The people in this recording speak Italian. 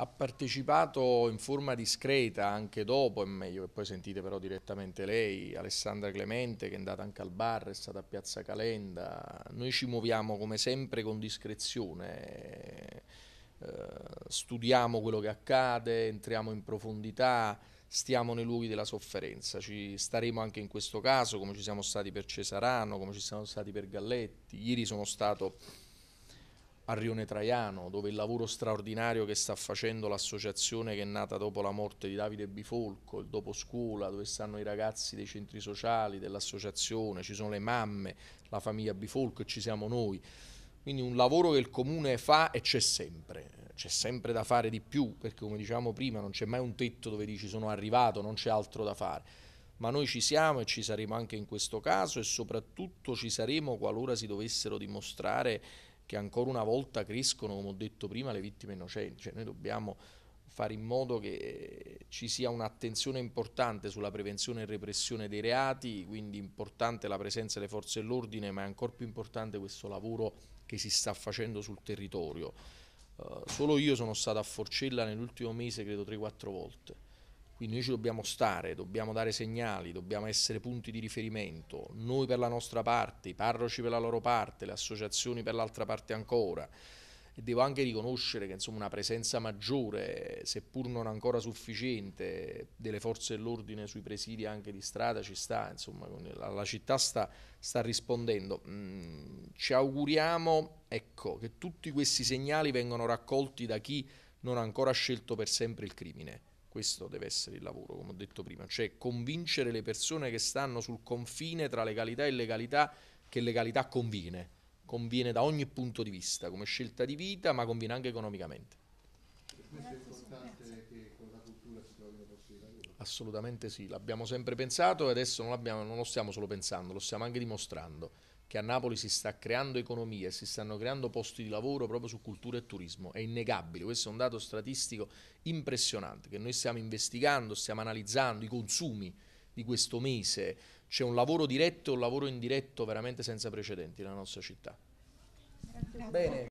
Ha partecipato in forma discreta anche dopo, è meglio che poi sentite però direttamente lei, Alessandra Clemente che è andata anche al bar, è stata a Piazza Calenda. Noi ci muoviamo come sempre con discrezione, eh, studiamo quello che accade, entriamo in profondità, stiamo nei luoghi della sofferenza. Ci staremo anche in questo caso, come ci siamo stati per Cesarano, come ci siamo stati per Galletti. Ieri sono stato a Rione Traiano, dove il lavoro straordinario che sta facendo l'associazione che è nata dopo la morte di Davide Bifolco, il dopo scuola, dove stanno i ragazzi dei centri sociali, dell'associazione, ci sono le mamme, la famiglia Bifolco e ci siamo noi. Quindi un lavoro che il comune fa e c'è sempre, c'è sempre da fare di più, perché come diciamo prima non c'è mai un tetto dove dici sono arrivato, non c'è altro da fare ma noi ci siamo e ci saremo anche in questo caso e soprattutto ci saremo qualora si dovessero dimostrare che ancora una volta crescono, come ho detto prima, le vittime innocenti. Cioè, noi dobbiamo fare in modo che ci sia un'attenzione importante sulla prevenzione e repressione dei reati, quindi importante la presenza delle forze dell'ordine, ma è ancora più importante questo lavoro che si sta facendo sul territorio. Uh, solo io sono stato a Forcella nell'ultimo mese, credo 3-4 volte quindi noi ci dobbiamo stare, dobbiamo dare segnali, dobbiamo essere punti di riferimento, noi per la nostra parte, i parroci per la loro parte, le associazioni per l'altra parte ancora. E devo anche riconoscere che insomma, una presenza maggiore, seppur non ancora sufficiente, delle forze dell'ordine sui presidi anche di strada ci sta, insomma, la, città sta, sta rispondendo. Mm, ci auguriamo ecco, che tutti questi segnali vengano raccolti da chi non ha ancora scelto per sempre il crimine questo deve essere il lavoro, come ho detto prima, cioè convincere le persone che stanno sul confine tra legalità e legalità che legalità conviene, conviene da ogni punto di vista, come scelta di vita, ma conviene anche economicamente. Per questo è importante che con la cultura si trovino posti di lavoro. Assolutamente sì, l'abbiamo sempre pensato e adesso non, non lo stiamo solo pensando, lo stiamo anche dimostrando che a Napoli si sta creando economia e si stanno creando posti di lavoro proprio su cultura e turismo. È innegabile, questo è un dato statistico impressionante che noi stiamo investigando, stiamo analizzando i consumi di questo mese. C'è un lavoro diretto e un lavoro indiretto veramente senza precedenti nella nostra città. Bene.